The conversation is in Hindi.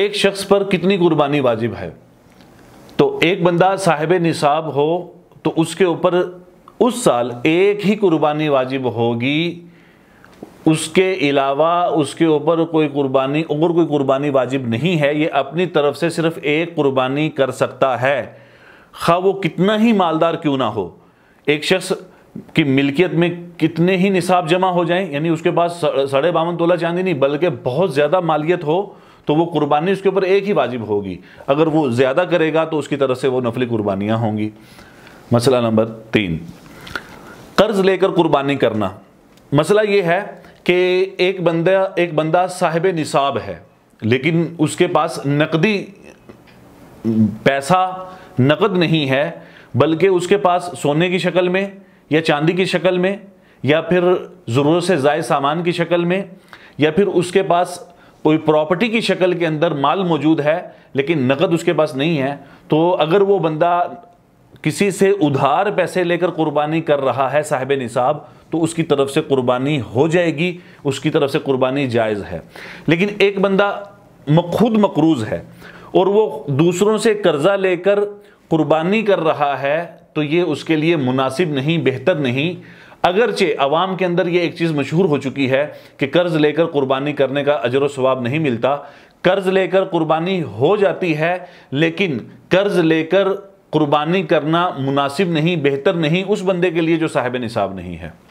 एक शख्स पर कितनी कुर्बानी वाजिब है तो एक बंदा साहिब निसाब हो तो उसके ऊपर उस साल एक ही कुर्बानी वाजिब होगी उसके अलावा उसके ऊपर कोई कुर्बानी और कोई कुर्बानी वाजिब नहीं है ये अपनी तरफ से सिर्फ एक कुर्बानी कर सकता है खा वो कितना ही मालदार क्यों ना हो एक शख्स की मिल्कियत में कितने ही निसाब जमा हो जाएं यानी उसके पास साढ़े बावन तोला चांदी नहीं बल्कि बहुत ज़्यादा मालियत हो तो वो कुर्बानी उसके ऊपर एक ही वाजिब होगी अगर वो ज़्यादा करेगा तो उसकी तरफ से वो नफली कुर्बानियाँ होंगी मसला नंबर तीन कर्ज़ लेकर कुर्बानी करना मसला ये है कि एक बंदा एक बंदा साहिब निसाब है लेकिन उसके पास नकदी पैसा नकद नहीं है बल्कि उसके पास सोने की शक्ल में या चांदी की शक्ल में या फिर ज़रूरत से ज़ाय सामान की शक्ल में या फिर उसके पास कोई प्रॉपर्टी की शक्ल के अंदर माल मौजूद है लेकिन नकद उसके पास नहीं है तो अगर वो बंदा किसी से उधार पैसे लेकर कुर्बानी कर रहा है साहिब निसाब तो उसकी तरफ से कुर्बानी हो जाएगी उसकी तरफ से कुर्बानी जायज़ है लेकिन एक बंदा खुद मकरूज़ है और वो दूसरों से कर्ज़ा लेकर कुर्बानी कर रहा है तो ये उसके लिए मुनासिब नहीं बेहतर नहीं अगरचे अवाम के अंदर यह एक चीज़ मशहूर हो चुकी है कि कर्ज़ लेकर कुर्बानी करने का अजर स्वाब नहीं मिलता कर्ज़ लेकर कुर्बानी हो जाती है लेकिन कर्ज़ लेकर कुर्बानी करना मुनासिब नहीं बेहतर नहीं उस बंदे के लिए जो साहिब निसाब नहीं है